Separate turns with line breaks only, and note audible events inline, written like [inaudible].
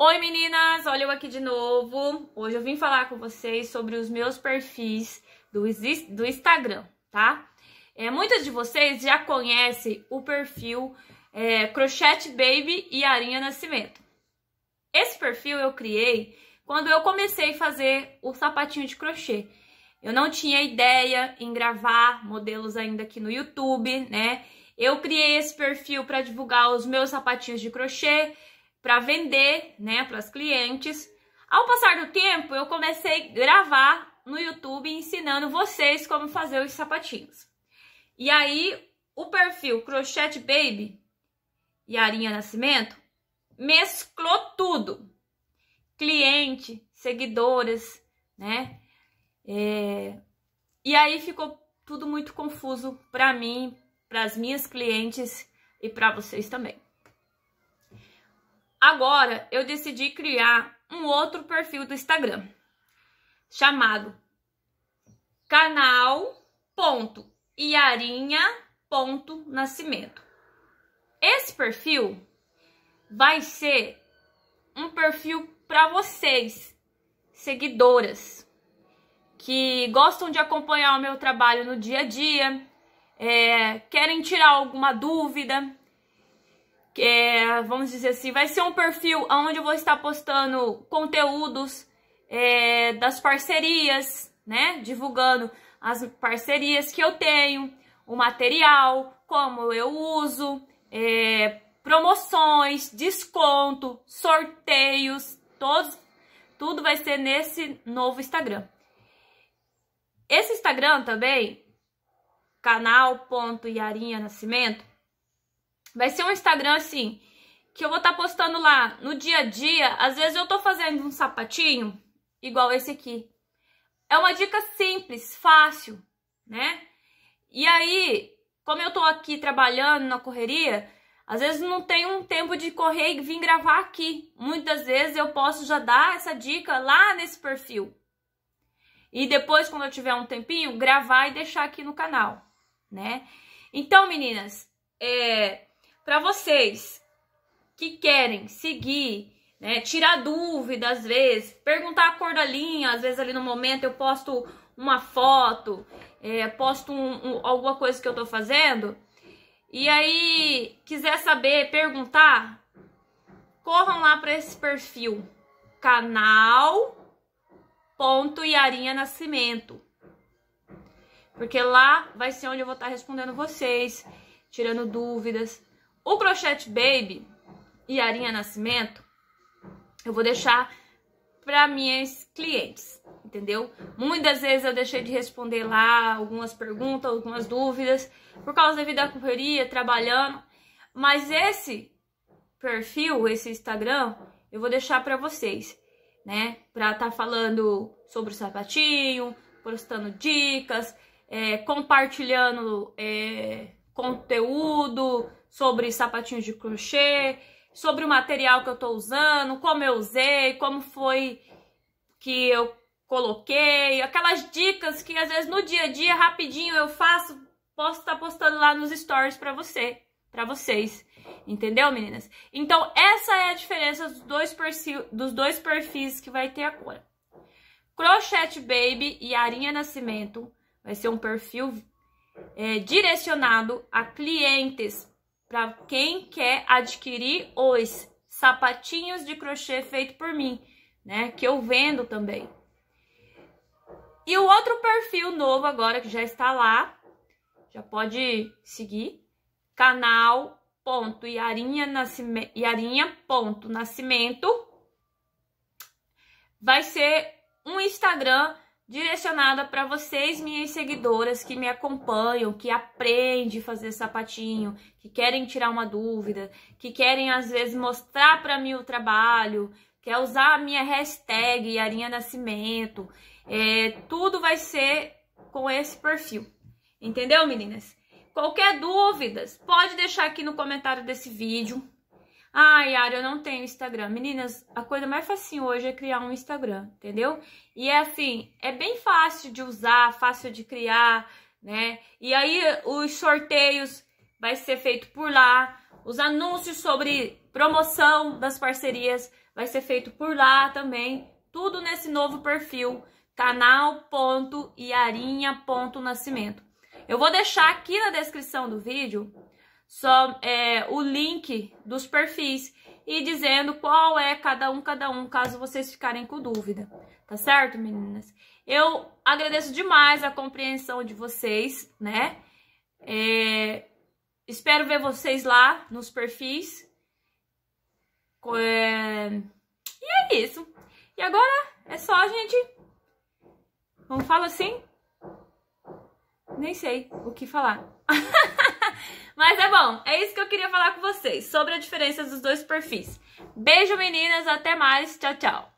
Oi meninas, olha eu aqui de novo. Hoje eu vim falar com vocês sobre os meus perfis do, do Instagram, tá? É, muitas de vocês já conhecem o perfil é, Crochete Baby e Arinha Nascimento. Esse perfil eu criei quando eu comecei a fazer o sapatinho de crochê. Eu não tinha ideia em gravar modelos ainda aqui no YouTube, né? Eu criei esse perfil para divulgar os meus sapatinhos de crochê para vender, né, para as clientes. Ao passar do tempo, eu comecei a gravar no YouTube ensinando vocês como fazer os sapatinhos. E aí, o perfil Crochet Baby e Arinha Nascimento mesclou tudo. Cliente, seguidoras, né? É... E aí ficou tudo muito confuso para mim, para as minhas clientes e para vocês também. Agora eu decidi criar um outro perfil do Instagram chamado canal ponto iarinha ponto nascimento. Esse perfil vai ser um perfil para vocês, seguidoras, que gostam de acompanhar o meu trabalho no dia a dia, é, querem tirar alguma dúvida, é, vamos dizer assim, vai ser um perfil onde eu vou estar postando conteúdos é, das parcerias, né? Divulgando as parcerias que eu tenho, o material, como eu uso, é, promoções, desconto, sorteios, todos, tudo vai ser nesse novo Instagram. Esse Instagram também, canal.iarinha Nascimento, Vai ser um Instagram assim, que eu vou estar tá postando lá no dia a dia. Às vezes eu tô fazendo um sapatinho igual esse aqui. É uma dica simples, fácil, né? E aí, como eu tô aqui trabalhando na correria, às vezes não tenho um tempo de correr e vir gravar aqui. Muitas vezes eu posso já dar essa dica lá nesse perfil. E depois, quando eu tiver um tempinho, gravar e deixar aqui no canal, né? Então, meninas, é, para vocês que querem seguir, né, tirar dúvidas às vezes, perguntar a cor da linha, às vezes ali no momento eu posto uma foto, é, posto um, um, alguma coisa que eu estou fazendo, e aí quiser saber, perguntar, corram lá para esse perfil, canal ponto Iarinha Nascimento. Porque lá vai ser onde eu vou estar respondendo vocês, tirando dúvidas, o Crochete Baby e a Arinha Nascimento, eu vou deixar para minhas clientes, entendeu? Muitas vezes eu deixei de responder lá algumas perguntas, algumas dúvidas, por causa da vida correria, trabalhando. Mas esse perfil, esse Instagram, eu vou deixar para vocês, né? Pra estar tá falando sobre o sapatinho, postando dicas, é, compartilhando é, conteúdo, sobre sapatinhos de crochê, sobre o material que eu tô usando, como eu usei, como foi que eu coloquei, aquelas dicas que às vezes no dia a dia rapidinho eu faço, posso estar tá postando lá nos stories para você, para vocês. Entendeu, meninas? Então, essa é a diferença dos dois, perfis, dos dois perfis que vai ter agora. Crochet Baby e Arinha Nascimento vai ser um perfil é, direcionado a clientes para quem quer adquirir os sapatinhos de crochê feito por mim, né? Que eu vendo também. E o outro perfil novo agora que já está lá, já pode seguir, canal ponto Iarinha Iarinha ponto Nascimento, vai ser um Instagram direcionada para vocês, minhas seguidoras que me acompanham, que aprendem a fazer sapatinho, que querem tirar uma dúvida, que querem às vezes mostrar para mim o trabalho, quer é usar a minha hashtag Arinha Nascimento. É, tudo vai ser com esse perfil. Entendeu, meninas? Qualquer dúvidas, pode deixar aqui no comentário desse vídeo. Ah, Yara, eu não tenho Instagram. Meninas, a coisa mais fácil hoje é criar um Instagram, entendeu? E é assim, é bem fácil de usar, fácil de criar, né? E aí os sorteios vai ser feito por lá, os anúncios sobre promoção das parcerias vai ser feito por lá também, tudo nesse novo perfil canal.iarinha.nascimento. Eu vou deixar aqui na descrição do vídeo só é, o link dos perfis e dizendo qual é cada um, cada um, caso vocês ficarem com dúvida. Tá certo, meninas? Eu agradeço demais a compreensão de vocês, né? É, espero ver vocês lá nos perfis. É, e é isso. E agora é só a gente. Vamos falar assim? Nem sei o que falar. [laughs] Mas é bom, é isso que eu queria falar com vocês sobre a diferença dos dois perfis. Beijo, meninas, até mais, tchau, tchau.